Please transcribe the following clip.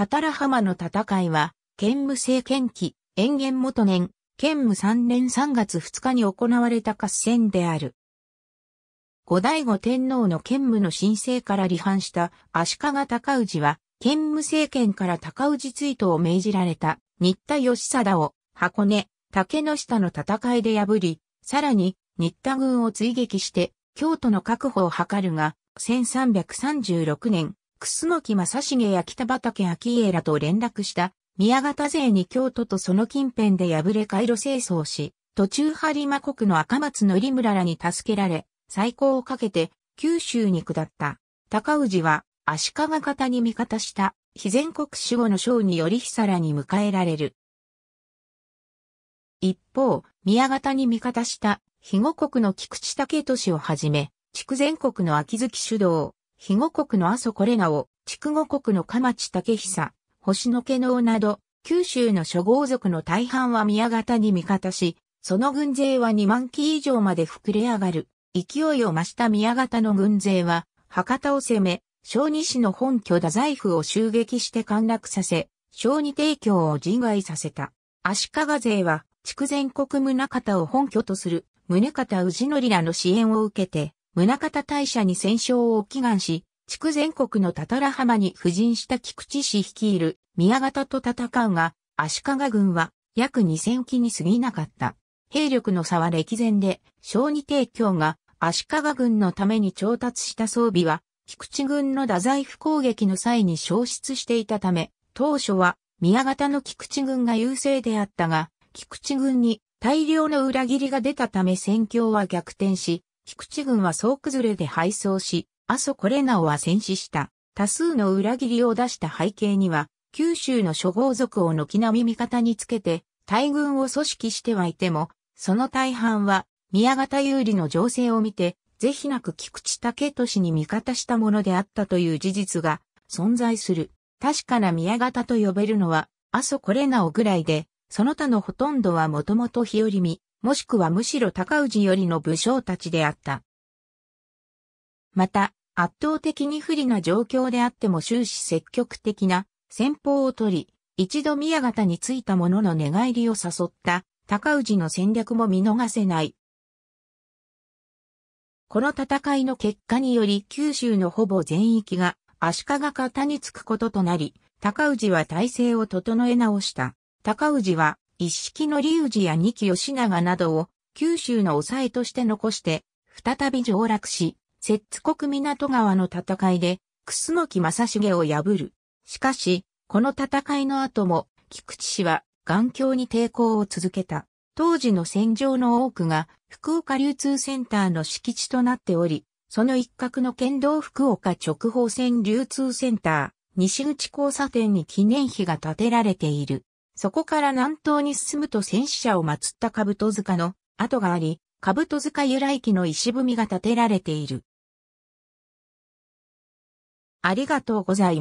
タタラ浜の戦いは、建武政権期、延元元年、建武3年3月2日に行われた合戦である。後醍醐天皇の建武の申請から離反した足利尊氏は、建武政権から尊氏追討を命じられた新田義貞を箱根、竹の下の戦いで破り、さらに新田軍を追撃して京都の確保を図るが、1336年、楠木正成や北畠昭家らと連絡した宮形勢に京都とその近辺で破れ回路清掃し、途中播磨国の赤松のり村らに助けられ、最高をかけて九州に下った。高氏は足利方に味方した非全国守護の将により日らに迎えられる。一方、宮方に味方した肥後国の菊池武俊をはじめ、筑全国の秋月主導、肥後国の阿蘇これがを、筑後国の鎌地武久、星野家能など、九州の諸豪族の大半は宮方に味方し、その軍勢は2万機以上まで膨れ上がる。勢いを増した宮方の軍勢は、博多を攻め、小児市の本拠太宰府を襲撃して陥落させ、小児提供を自外させた。足利勢は、筑前国宗方を本拠とする、宗方氏則らの支援を受けて、宗方大社に戦勝を祈願し、地区全国のたたら浜に布陣した菊池氏率いる宮方と戦うが、足利軍は約2000機に過ぎなかった。兵力の差は歴然で、小児提供が足利軍のために調達した装備は、菊池軍の打財府攻撃の際に消失していたため、当初は宮方の菊池軍が優勢であったが、菊池軍に大量の裏切りが出たため戦況は逆転し、菊池軍は総崩れで敗走し、阿蘇コレナオは戦死した。多数の裏切りを出した背景には、九州の諸豪族を軒並み味方につけて、大軍を組織してはいても、その大半は、宮形有利の情勢を見て、ぜひなく菊池武俊に味方したものであったという事実が存在する。確かな宮形と呼べるのは、阿蘇コレナオぐらいで、その他のほとんどはもともと日和見、もしくはむしろ高氏よりの武将たちであった。また、圧倒的に不利な状況であっても終始積極的な戦法を取り、一度宮方に着いた者の寝返りを誘った高氏の戦略も見逃せない。この戦いの結果により九州のほぼ全域が足利方につくこととなり、高氏は体制を整え直した。高氏は一式の隆二や二木吉永などを九州の抑えとして残して、再び上洛し、摂津国港川の戦いで、楠木正成を破る。しかし、この戦いの後も、菊池氏は、頑強に抵抗を続けた。当時の戦場の多くが、福岡流通センターの敷地となっており、その一角の県道福岡直方線流通センター、西口交差点に記念碑が建てられている。そこから南東に進むと戦死者を祀った兜塚の跡があり、兜塚由来記の石踏みが建てられている。ありがとうございます。